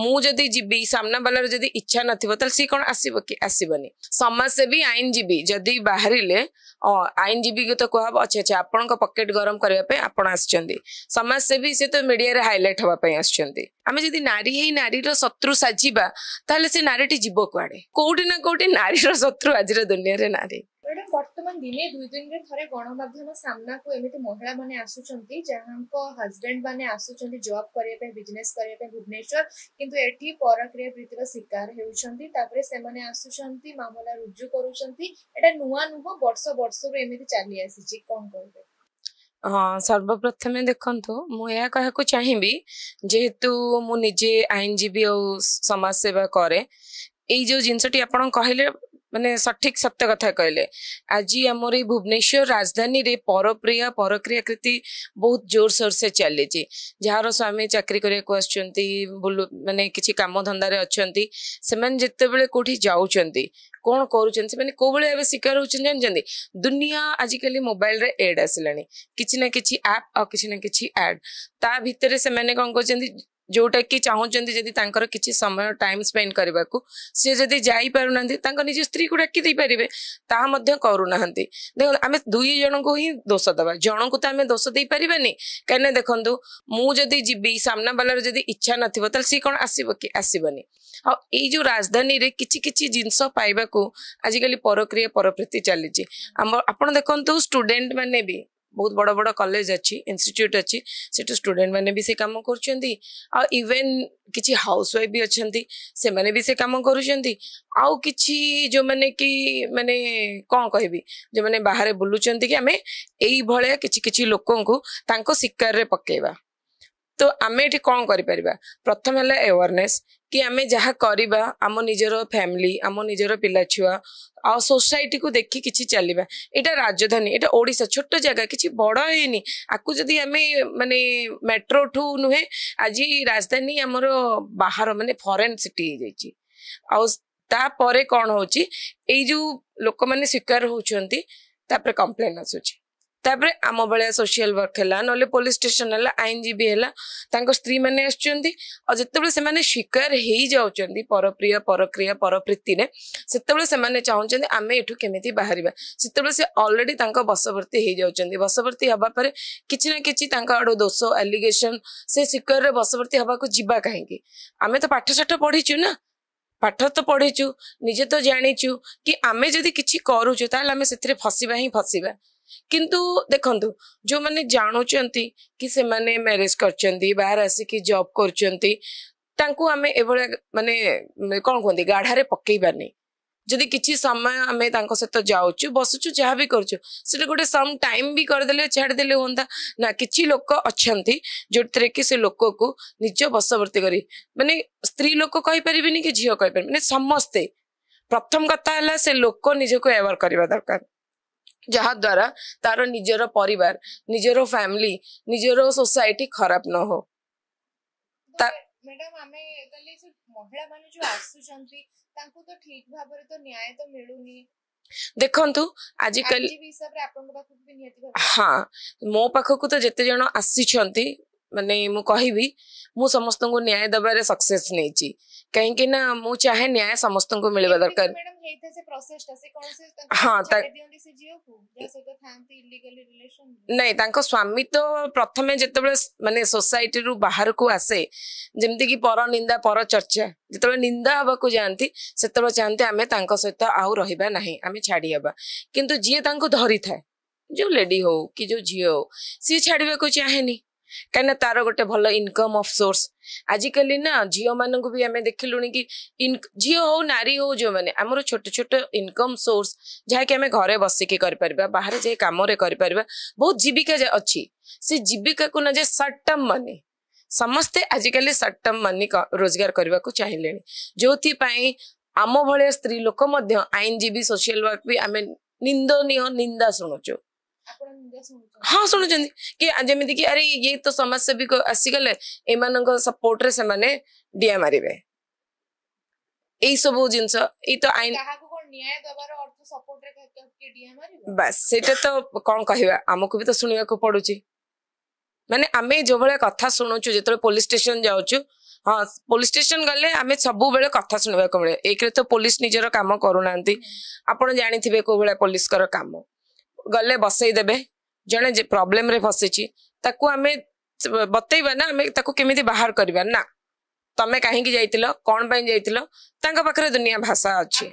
ମୁଁ ଯଦି ଯିବି ସାମ୍ନା ସାମ୍ନାବାଲାର ଯଦି ଇଚ୍ଛା ନଥିବ ତାହେଲେ ସିଏ କ'ଣ ଆସିବ କି ଆସିବନି ସମାଜସେବୀ ଆଇନଜୀବୀ ଯଦି ବାହାରିଲେ ଆଇନଜୀବୀକୁ ତ କୁହାହବ ଅଛି ଆଚ୍ଛା ଆପଣଙ୍କ ପକେଟ ଗରମ କରିବା ପାଇଁ ଆପଣ ଆସିଛନ୍ତି ସମାଜସେବୀ ସେ ତ ମିଡିଆରେ ହାଇଲାଇଟ୍ ହେବା ପାଇଁ ଆସିଛନ୍ତି ଆମେ ଯଦି ନାରୀ ହେଇ ନାରୀର ଶତ୍ରୁ ସାଜିବା ତାହେଲେ ସେ ନାରୀଟି ଯିବ କୁଆଡ଼େ କୋଉଠି ନା କୋଉଠି ନାରୀର ଶତ୍ରୁ ଆଜିର ଦୁନିଆରେ ନାରୀ ମ୍ୟାଡ଼ାମ୍ ବର୍ତ୍ତମାନ ଦିନେ ଦୁଇ ଦିନରେ ଥରେ ଗଣମାଧ୍ୟମ ସାମ୍ନାକୁ ଏମିତି ମହିଳାମାନେ ଆସୁଛନ୍ତି ଯାହାଙ୍କ ହଜବେଣ୍ଡ ମାନେ ଆସୁଛନ୍ତି ଜବ୍ କରିବା ପାଇଁ ବିଜନେସ୍ କରିବା ପାଇଁ ଭୁବନେଶ୍ୱର କିନ୍ତୁ ଏଠି ପରକ୍ରିୟା ପ୍ରୀତିର ଶିକାର ହେଉଛନ୍ତି ତାପରେ ସେମାନେ ଆସୁଛନ୍ତି ମାମଲା ରୁଜୁ କରୁଛନ୍ତି ଏଟା ନୂଆ ନୁହଁ ବର୍ଷ ବର୍ଷରୁ ଏମିତି ଚାଲି ଆସିଛି କ'ଣ କହିବେ ହଁ ସର୍ବପ୍ରଥମେ ଦେଖନ୍ତୁ ମୁଁ ଏହା କହିବାକୁ ଚାହିଁବି ଯେହେତୁ ମୁଁ ନିଜେ ଆଇନଜୀବୀ ଆଉ ସମାଜସେବା କରେ ଏଇ ଯେଉଁ ଜିନିଷଟି ଆପଣ କହିଲେ मानने सठिक सत्य कथा कहले आज आम भुवनेश्वर राजधानी रे परप्रिया परक्रियाकृति बहुत जोर सोर से चली जार स्वामी चाकरी करने को आल मानने किसी कम धंदे अच्छा से कौटी जाऊँगी कौन करोभली भाव शिकार हो जानते दुनिया आजिकल मोबाइल एड आसाना कि आप आ कि ना कि एड ता भितर से कौन कर ଯେଉଁଟାକି ଚାହୁଁଛନ୍ତି ଯଦି ତାଙ୍କର କିଛି ସମୟ ଟାଇମ୍ ସ୍ପେଣ୍ଡ କରିବାକୁ ସିଏ ଯଦି ଯାଇପାରୁନାହାନ୍ତି ତାଙ୍କ ନିଜ ସ୍ତ୍ରୀକୁ ଡାକି ଦେଇପାରିବେ ତାହା ମଧ୍ୟ କରୁନାହାନ୍ତି ଦେଖନ୍ତୁ ଆମେ ଦୁଇ ଜଣଙ୍କୁ ହିଁ ଦୋଷ ଦେବା ଜଣଙ୍କୁ ତ ଆମେ ଦୋଷ ଦେଇପାରିବାନି କାହିଁକିନା ଦେଖନ୍ତୁ ମୁଁ ଯଦି ଯିବି ସାମ୍ନାବାଲାର ଯଦି ଇଚ୍ଛା ନଥିବ ତାହେଲେ ସିଏ କ'ଣ ଆସିବ କି ଆସିବନି ଆଉ ଏଇ ଯେଉଁ ରାଜଧାନୀରେ କିଛି କିଛି ଜିନିଷ ପାଇବାକୁ ଆଜିକାଲି ପରକ୍ରିୟା ପରପ୍ରୀତି ଚାଲିଛି ଆମ ଆପଣ ଦେଖନ୍ତୁ ଷ୍ଟୁଡେଣ୍ଟ ମାନେ ବି बहुत बड़ बड़ कलेज अच्छी इनिट्यूट अच्छी से स्टूडेंट मैंने भी से कम कर इवेन किसी हाउस वाइफ भी अच्छा से मैंने भी से कम कर जो मैंने कि मैंने कौन कह जो मैंने बाहर बुलूं कि आम यही किसी किसी लोक शिकार पकेवा तो आम ये कौन कर प्रथम है अवेयरनेस कि आम जहाँ करवा आम निजर फैमिली आम निजर पिला छुआ आ सोसाइट को देख कि चलिया यहाँ राजधानी यहाँ ओडा छोट जगह कि बड़ है आपको आम मानने मेट्रो ठू नुहे आज राजधानी आमर बाहर मान फरेन सिटी आपरे कौन हो जो लोक मैंने स्वीकार होती कम्प्लेन आसूँ ତାପରେ ଆମ ଭଳିଆ ସୋସିଆଲ ୱାର୍କ ହେଲା ନହେଲେ ପୋଲିସ ଷ୍ଟେସନ ହେଲା ଆଇନଜୀବୀ ହେଲା ତାଙ୍କ ସ୍ତ୍ରୀମାନେ ଆସୁଛନ୍ତି ଆଉ ଯେତେବେଳେ ସେମାନେ ଶିକାର ହେଇଯାଉଛନ୍ତି ପରପ୍ରିୟ ପରକ୍ରିୟା ପରପ୍ରୀତିରେ ସେତେବେଳେ ସେମାନେ ଚାହୁଁଛନ୍ତି ଆମେ ଏଠୁ କେମିତି ବାହାରିବା ସେତେବେଳେ ସେ ଅଲରେଡି ତାଙ୍କ ବଶବର୍ତ୍ତୀ ହେଇଯାଉଛନ୍ତି ବଶବର୍ତ୍ତୀ ହେବା ପରେ କିଛି ନା କିଛି ତାଙ୍କ ଆଡ଼ୁ ଦୋଷ ଆଲିଗେସନ୍ ସେ ଶିକାରରେ ବଶବର୍ତ୍ତୀ ହେବାକୁ ଯିବା କାହିଁକି ଆମେ ତ ପାଠଶାଠ ପଢ଼ିଛୁ ନା ପାଠ ତ ପଢ଼ିଛୁ ନିଜେ ତ ଜାଣିଛୁ କି ଆମେ ଯଦି କିଛି କରୁଛୁ ତାହେଲେ ଆମେ ସେଥିରେ ଫସିବା ହିଁ ଫସିବା किंतु देखु जो मैंने जानूं कि से मैंने मैरिज कर बाहर आसिक जब कर मानने कौन कहते गाढ़ पकईबानी जदि किसी समय आम सहित जाऊ बस जहाँ भी कर गोटे सम टाइम भी करदे छाड़देले हाँ ना कि लोक अच्छा जो थे कि से लोक को निज बशवर्त कर मानने स्त्री लोक कहीपर कि झील कहीपर मैंने समस्ते प्रथम कथा से लोक निज को एवर करवा दरकार ଯାହାଦ୍ୱାରା ତାର ନିଜର ପରିବାର ନିଜର ଫ୍ୟାମିଲି ନିଜର ସୋସାଇଟି ଖରାପ ନ ହଉ ମ୍ୟାଡାମ ଆମେ ତାହେଲେ ସେ ମହିଳାମାନେ ଯୋଉ ଆସୁଛନ୍ତି ତାଙ୍କୁ ତ ଠିକ ଭାବରେ ତ ନ୍ୟାୟ ତ ମିଳୁନି ଦେଖନ୍ତୁ ଆଜିକାଲି ହଁ ମୋ ପାଖକୁ ତ ଯେତେ ଜଣ ଆସିଛନ୍ତି माने कह समस्त न्याय दबार सक्से कहीं चाहे न्याय समस्त को मिलवा दरकार नहीं स्वामी तो प्रथम जिते मान सोसाइटी रू बाहर को आसे जमीक पर निंदा पर चर्चा जिते निंदा हवा को जाती से चाहते आम सहित आउ रही ना आम छाड़ा कितना जीता धरी था जो लेडी हो कि जो झी हो सी छाड़ा को चाहे नहीं କାହିଁକିନା ତାର ଗୋଟେ ଭଲ ଇନକମ୍ ଅଫ୍ ସୋର୍ସ ଆଜିକାଲି ନା ଝିଅମାନଙ୍କୁ ବି ଆମେ ଦେଖିଲୁଣି କି ଝିଅ ହଉ ନାରୀ ହଉ ଯେଉଁମାନେ ଆମର ଛୋଟ ଛୋଟ ଇନକମ୍ ସୋର୍ସ ଯାହାକି ଆମେ ଘରେ ବସିକି କରିପାରିବା ବାହାରେ ଯାଇ କାମରେ କରିପାରିବା ବହୁତ ଜୀବିକା ଅଛି ସେ ଜୀବିକାକୁ ନା ଯେ ସର୍ଟ ଟର୍ମ ମାନେ ସମସ୍ତେ ଆଜିକାଲି ସର୍ଟ ଟର୍ମ ମନି ରୋଜଗାର କରିବାକୁ ଚାହିଁଲେଣି ଯେଉଁଥିପାଇଁ ଆମ ଭଳିଆ ସ୍ତ୍ରୀ ଲୋକ ମଧ୍ୟ ଆଇନଜୀବୀ ସୋସିଆଲ ୱାର୍କ ବି ଆମେ ନିନ୍ଦନୀୟ ନିନ୍ଦା ଶୁଣୁଛୁ ହଁ ଶୁଣୁଛନ୍ତି କି ଯେମିତିକି ଆରେ ଇଏ ତ ସମାଜସେବୀ ଆସିଗଲେ ଏମାନଙ୍କ ସପୋର୍ଟରେ ସେମାନେ ଡିଆ ମାରିବେ ଏଇସବୁ ଜିନିଷ ଏଇ ତ ଆଇନ ବାସ୍ ସେଇଟା ତ କଣ କହିବା ଆମକୁ ବି ତ ଶୁଣିବାକୁ ପଡୁଛି ମାନେ ଆମେ ଯୋଉଭଳିଆ କଥା ଶୁଣୁଛୁ ଯେତେବେଳେ ପୋଲିସ ଷ୍ଟେସନ ଯାଉଛୁ ହଁ ପୋଲିସ ଷ୍ଟେସନ ଗଲେ ଆମେ ସବୁବେଳେ କଥା ଶୁଣିବାକୁ ମିଳେ ଏକରେ ତ ପୋଲିସ ନିଜର କାମ କରୁନାହାନ୍ତି ଆପଣ ଜାଣିଥିବେ କୋଉ ଭଳିଆ ପୋଲିସଙ୍କର କାମ गले बसईदे जड़े प्रोब्लेम फसी आम ना आम बाहर करवा ना तमें कहीं जाइल कौन जाइल दुनिया भाषा अच्छे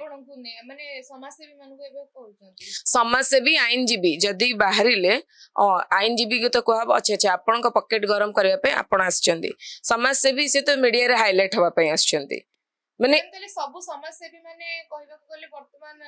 समाजसेवी आईनजीवी जदि बाहर आईनजीवी तो कह अच्छा अच्छा आपण पकेट गरम करने आप आजसेवी सी तो मीडिया हाइलैट हाँ आस मैंने सब समाजसेवी मैंने कह बर्तमान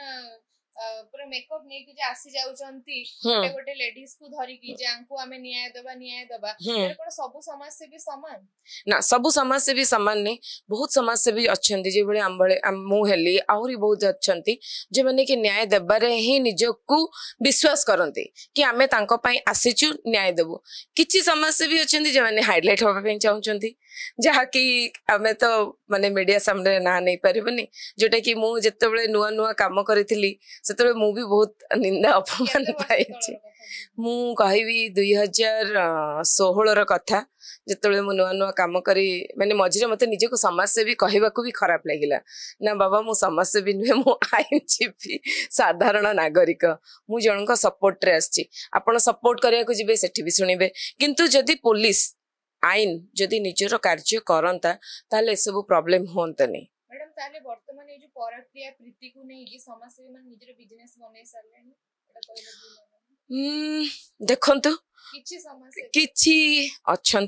पूरा मेकअप नहीं कि जे आसी जाउ चंती हाँ। गोटे लेडीज को धरी कि जे अंकु आमे न्याय दबा न्याय दबा हाँ। सब समाज से भी समान ना सब समाज से भी समान नहीं बहुत समाज से भी अछंती जे बले अंबले मु हेली आउरी बहुत अछंती जे माने कि न्याय दबा रे ही निजो को विश्वास करंती कि आमे तांको पई आसी छु न्याय देबो किछि समाज से भी अछंती जे माने हाइलाइट होबा पई चाहु चंती जहा कि आमे तो माने मीडिया सामने ना नहीं परबनी जोटा कि मु जत्ते बले नुवा नुवा काम करथिली ସେତେବେଳେ ମୁଁ ବି ବହୁତ ନିନ୍ଦା ଅପମାନ ପାଇଛି ମୁଁ କହିବି ଦୁଇ ହଜାର ଷୋହଳର କଥା ଯେତେବେଳେ ମୁଁ ନୂଆ ନୂଆ କାମ କରି ମାନେ ମଝିରେ ମୋତେ ନିଜକୁ ସମାଜସେବୀ କହିବାକୁ ବି ଖରାପ ଲାଗିଲା ନା ବାବା ମୁଁ ସମାଜସେବୀ ନୁହେଁ ମୁଁ ଆଇନଜୀବୀ ସାଧାରଣ ନାଗରିକ ମୁଁ ଜଣଙ୍କ ସପୋର୍ଟରେ ଆସିଛି ଆପଣ ସପୋର୍ଟ କରିବାକୁ ଯିବେ ସେଠି ବି ଶୁଣିବେ କିନ୍ତୁ ଯଦି ପୋଲିସ ଆଇନ ଯଦି ନିଜର କାର୍ଯ୍ୟ କରନ୍ତା ତାହେଲେ ଏସବୁ ପ୍ରୋବ୍ଲେମ୍ ହୁଅନ୍ତାନି ताले वर्तमान ये जो प्रक्रिया प्रीति को नहीं कि समाज से मन निजरो बिजनेस बने सरले देखु तो, कि अच्छा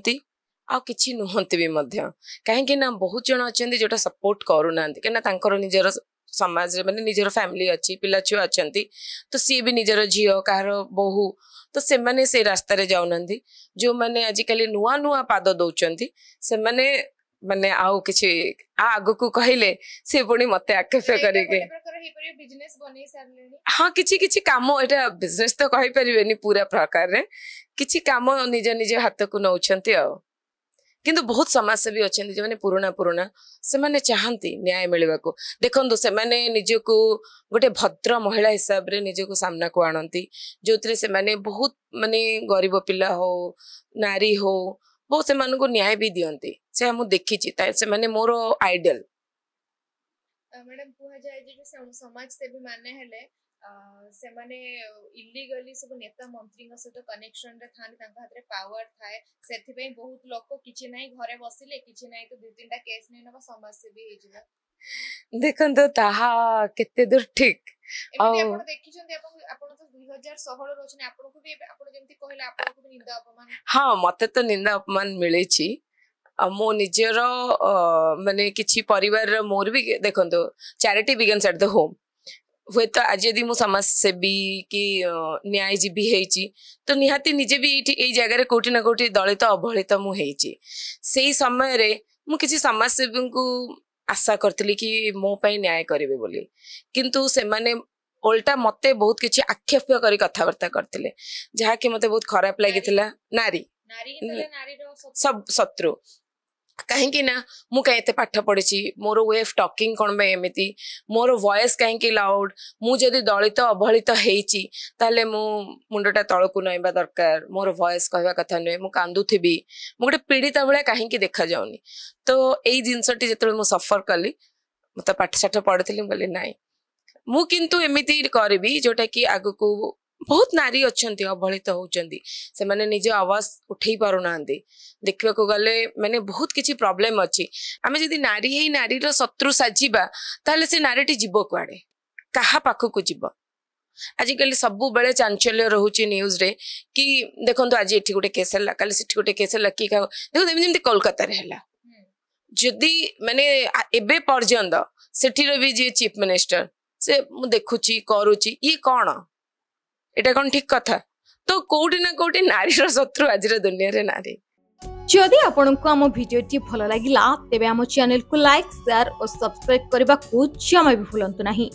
आ कि नुहंती भी कहीं बहुत जन अच्छा जो सपोर्ट करूना क्या निजर समाज मैंने निजर फैमिली अच्छी पिला छु अच्छा तो सी भी निजर झी कह बहु तो से रास्त जो मैंने आज कल नुआ नुआ पाद दौर से माने आउ किछि आगु को कहले से पुनी मते आक्षेप करिके हाँ किछि किछि काम एटा बिजनेस त कहि परिबेनी पूरा प्रकार रे निज निज हाथ को नउछन्ति आ बहुत समाज अच्छा जो मैंने पुराना पुराना से मैंने चाहती न्याय मिलवा को देखो से मैंने निजे गोटे भद्र महिला हिसाब से निजे सामना को आनती जो थे से मैंने बहुत मानी गरीब पिला हो नारी हो हो ସେମାନଙ୍କୁ ନ୍ୟାୟ ବି ଦିଅନ୍ତି ସେ ମୁଁ ଦେଖିଛି ସେମାନେ ମୋର ଆଇଡଲ ମ୍ୟାଡାମ କୁହାଯାଏ ଯେ ସମାଜ ସେବୀ ମାନେ ହେଲେ ସେମାନେ ଇଲିଗାଲି ସବୁ ନେତା ମନ୍ତ୍ରୀଙ୍କ ସହିତ କନେକ୍ସନରେ ଥାନ୍ତି ତାଙ୍କ ହାତରେ ପାୱାର ଥାଏ ସେଥିପାଇଁ ବହୁତ ଲୋକ କିଛି ନାହିଁ ଘରେ ବସିଲେ କିଛି ନାହିଁ ତ ଦୁଇ ତିନିଟା କେସ୍ ନେଇ ନେବା ସମାଜସେବୀ ହେଇଯିବା ଦେଖନ୍ତୁ ତାହା କେତେ ଦୂର ଠିକ ଆଉ ଦେଖିଛନ୍ତି ହଁ ମତେ ତ ନିନ୍ଦା ଅପମାନ ମିଳିଛି ମୋ ନିଜର ମାନେ କିଛି ପରିବାରର ମୋର ବି ଦେଖନ୍ତୁ ଚାରିଟି ବିଗନ୍ସ ଆଟ୍ ଦ ହୋମ୍ ହୁଏତ ଆଜି ଯଦି ମୁଁ ସମାଜସେବୀ କି ନ୍ୟାୟଜୀବୀ ହେଇଛି ତ ନିହାତି ନିଜେ ବି ଏଇଠି ଏଇ ଜାଗାରେ କୋଉଠି ନା କୋଉଠି ଦଳିତ ଅବହେଳିତ ମୁଁ ହେଇଛି ସେଇ ସମୟରେ ମୁଁ କିଛି ସମାଜସେବୀଙ୍କୁ ଆଶା କରିଥିଲି କି ମୋ ପାଇଁ ନ୍ୟାୟ କରିବେ ବୋଲି କିନ୍ତୁ ସେମାନେ ଓଲଟା ମତେ ବହୁତ କିଛି ଆକ୍ଷେପ କରି କଥାବାର୍ତ୍ତା କରିଥିଲେ ଯାହାକି ମୋତେ ବହୁତ ଖରାପ ଲାଗିଥିଲା ନାରୀ ଶତ୍ରୁ କାହିଁକି ନା ମୁଁ କାହିଁ ଏତେ ପାଠ ପଢ଼ିଛି ମୋର ୱେ ଅଫ୍ ଟକିଂ କ'ଣ ପାଇଁ ଏମିତି ମୋର ଭଏସ୍ କାହିଁକି ଲାଉଡ୍ ମୁଁ ଯଦି ଦଳିତ ଅବହେଳିତ ହେଇଛି ତାହେଲେ ମୁଁ ମୁଣ୍ଡଟା ତଳକୁ ନଇଁବା ଦରକାର ମୋର ଭଏସ୍ କହିବା କଥା ନୁହେଁ ମୁଁ କାନ୍ଦୁଥିବି ମୁଁ ଗୋଟେ ପୀଡ଼ିତା ଭଳିଆ କାହିଁକି ଦେଖାଯାଉନି ତ ଏଇ ଜିନିଷଟି ଯେତେବେଳେ ମୁଁ ସଫର କଲି ମୁଁ ତ ପାଠଶାଠ ପଢ଼ିଥିଲି ମୁଁ କହିଲି ନାଇଁ ମୁଁ କିନ୍ତୁ ଏମିତି କରିବି ଯୋଉଟା କି ଆଗକୁ बहुत नारी अच्छा अवहेलित होने निज आवाज उठे पार ना देखा गले मैंने बहुत किसी प्रोब्लेम अच्छी आम जी नारी ही नारी शत्रु साजा तो नारी जीव कड़े क्या पाखक जीव आजिकल सब बेले चांचल्य रोचे न्यूज रे कि देखो आज ये गोटे केस है कल से गोटे केस है कि देखो जमी कलकतार जदि मैंने एवं पर्यटन से भी जी चीफ मिनिस्टर से मुझे देखुची करुची ये कौन এটা କ'ଣ ଠିକ କଥା ତ କୋଉଠି ନା କୋଉଠି ନାରୀର ଶତ୍ରୁ ଆଜିର ଦୁନିଆରେ ନାରୀ ଯଦି ଆପଣଙ୍କୁ ଆମ ଭିଡ଼ିଓଟି ଭଲ ଲାଗିଲା ତେବେ ଆମ ଚ୍ୟାନେଲକୁ ଲାଇକ୍ ସେୟାର ଓ ସବସ୍କ୍ରାଇବ୍ କରିବାକୁ ଜମା ବି ଭୁଲନ୍ତୁ ନାହିଁ